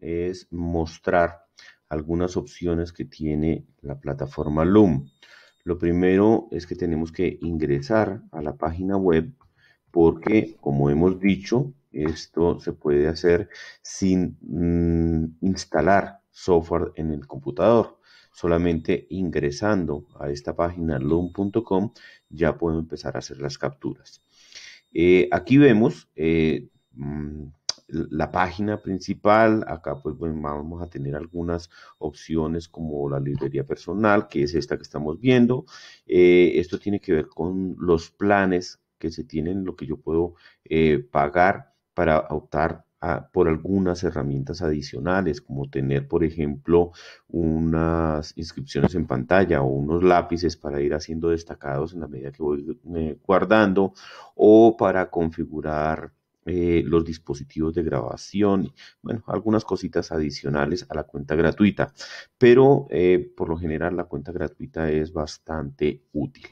es mostrar algunas opciones que tiene la plataforma Loom. Lo primero es que tenemos que ingresar a la página web porque, como hemos dicho, esto se puede hacer sin mm, instalar software en el computador. Solamente ingresando a esta página loom.com ya puedo empezar a hacer las capturas. Eh, aquí vemos eh, mm, la página principal. Acá pues vamos a tener algunas opciones como la librería personal, que es esta que estamos viendo. Eh, esto tiene que ver con los planes que se tienen, lo que yo puedo eh, pagar para optar por algunas herramientas adicionales, como tener, por ejemplo, unas inscripciones en pantalla o unos lápices para ir haciendo destacados en la medida que voy eh, guardando o para configurar eh, los dispositivos de grabación, bueno, algunas cositas adicionales a la cuenta gratuita, pero eh, por lo general la cuenta gratuita es bastante útil.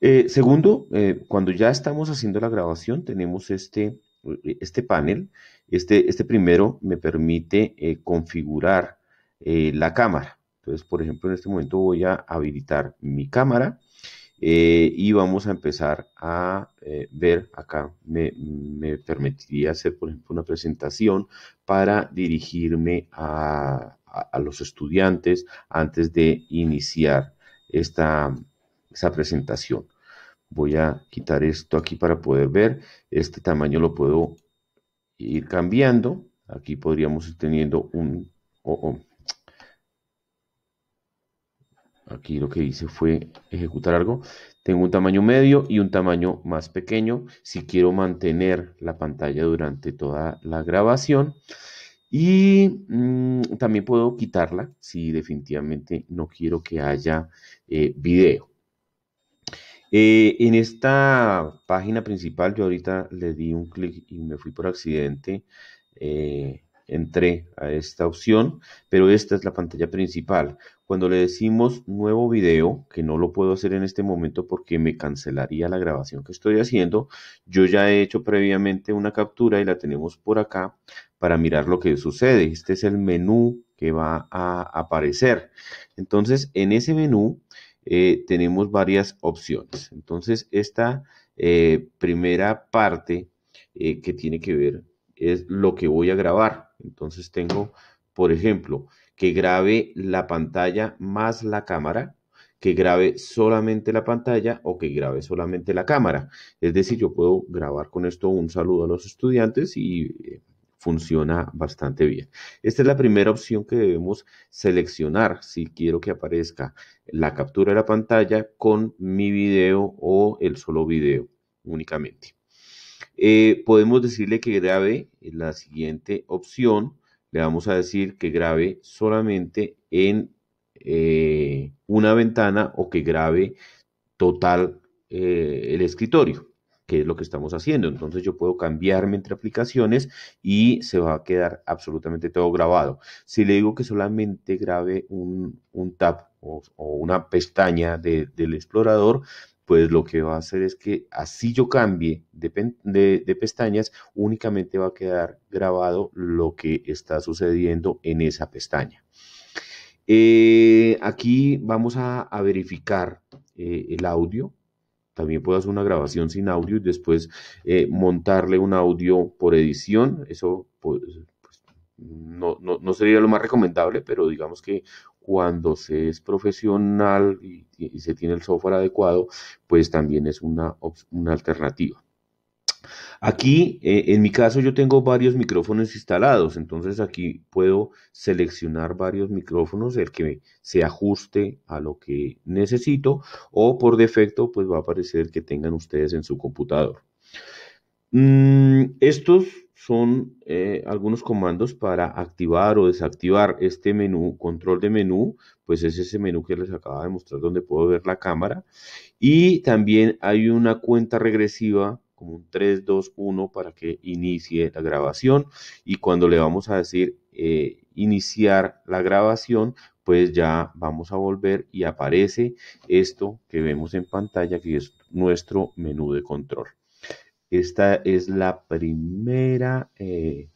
Eh, segundo, cuando ya estamos haciendo la grabación, tenemos este, este panel. Este, este primero me permite configurar la cámara. Entonces, por ejemplo, en este momento voy a habilitar mi cámara eh, y vamos a empezar a eh, ver acá, me, permitiría hacer, por ejemplo, una presentación para dirigirme a, los estudiantes antes de iniciar esta, presentación. Voy a quitar esto aquí para poder ver. Este tamaño lo puedo ir cambiando. Aquí podríamos ir teniendo un aquí lo que hice fue ejecutar algo. Tengo un tamaño medio y un tamaño más pequeño si quiero mantener la pantalla durante toda la grabación. Y mm, también puedo quitarla si definitivamente no quiero que haya eh, video. Eh, en esta página principal yo ahorita le di un clic y me fui por accidente eh, entré a esta opción, pero esta es la pantalla principal. Cuando le decimos nuevo video, que no lo puedo hacer en este momento porque me cancelaría la grabación que estoy haciendo, yo ya he hecho previamente una captura y la tenemos por acá para mirar lo que sucede. Este es el menú que va a aparecer. Entonces, en ese menú eh, tenemos varias opciones. Entonces, esta eh, primera parte eh, que tiene que ver es lo que voy a grabar. Entonces tengo, por ejemplo, que grabe la pantalla más la cámara, que grabe solamente la pantalla o que grabe solamente la cámara. Es decir, yo puedo grabar con esto un saludo a los estudiantes y eh, funciona bastante bien. Esta es la primera opción que debemos seleccionar si quiero que aparezca la captura de la pantalla con mi video o el solo video únicamente. Eh, podemos decirle que grabe la siguiente opción. Le vamos a decir que grabe solamente en eh, una ventana o que grabe total eh, el escritorio, que es lo que estamos haciendo. Entonces yo puedo cambiarme entre aplicaciones y se va a quedar absolutamente todo grabado. Si le digo que solamente grabe un, un tab o, una pestaña del explorador, pues lo que va a hacer es que así yo cambie de, pestañas, únicamente va a quedar grabado lo que está sucediendo en esa pestaña. Eh, aquí vamos a, verificar eh, el audio. También puedo hacer una grabación sin audio y después eh, montarle un audio por edición. Eso pues, pues, no, sería lo más recomendable, pero digamos que cuando se es profesional y, se tiene el software adecuado, pues también es una, una alternativa. Aquí, eh, en mi caso, yo tengo varios micrófonos instalados, entonces aquí puedo seleccionar varios micrófonos, el que se ajuste a lo que necesito o por defecto, pues va a aparecer que tengan ustedes en su computador. Mm, estos son eh, algunos comandos para activar o desactivar este menú, control de menú, pues es ese menú que les acaba de mostrar donde puedo ver la cámara. Y también hay una cuenta regresiva como un 3, 2, 1 para que inicie la grabación y cuando le vamos a decir eh, iniciar la grabación, pues ya vamos a volver y aparece esto que vemos en pantalla que es nuestro menú de control. Esta es la primera eh,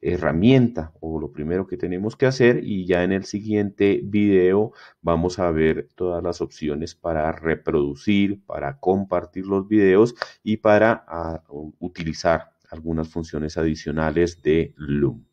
herramienta o lo primero que tenemos que hacer y ya en el siguiente video vamos a ver todas las opciones para reproducir, para compartir los videos y para ah, utilizar algunas funciones adicionales de Loom.